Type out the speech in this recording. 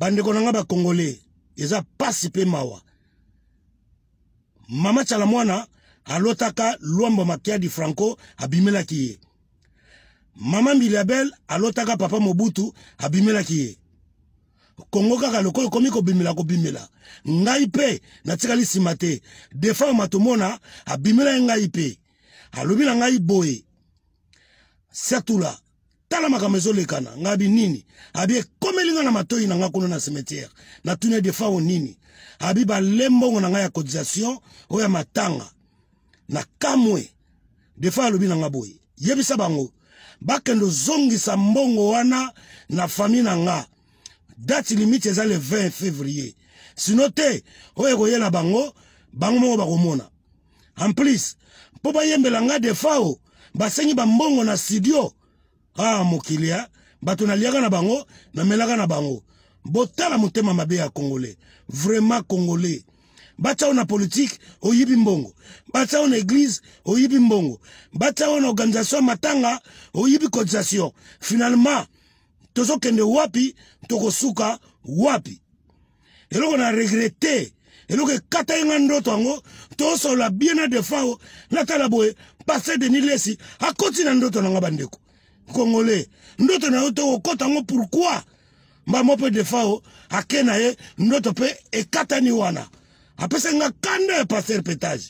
bandeko na nga bakongole eza pasi mpe mawa mama tyala mwana alotaka lwambo makiadi franco abimelaki ye mama miliabel alotaka papa mobutu abimelaki ye kongo kaka lokola ekomi kobimela kobimela ngai mpe natikali nsima te defa ya matomona abimela ye ngai mpe alobi na ngai boye sertula tala makambo ezolekana ngai abi nini abi ekomeli ngai na matoi na ngai kuna na cimetière natuni ye defao nini abi balembongo na ngai ya cotisation oyo ya matanga na kamwe defa alobi na ngai boye yebisa bango bakende ozongisa mbongo wana na fami na nga date limite eza le 20 février sino te oyo ekoyela bango bango moko bakomona en plus mpo bayembela nga defao basengi bambongo na studio aa mokili ya bato naliaka na bango namelaka na bango botala motema mabe ya congolais vraiment congolais batia oyo na politike oyibi mbongo batia oyo na eglize oyibi mbongo batia oyo na organisation ya matanga oyibi cotisation finalement tozokende wapi tokosuka wapi eloko na regrete eloko ekata ye nga ndoto yango tosolola bien na defao natala boye pase denis lesi akoti na ndoto na nga bandeko congolais ndoto na yo te okɔta ngo pourkui mbamo mpe defa o ake na ye ndoto mpe ekatani wana apesa nga kanda ya paster petage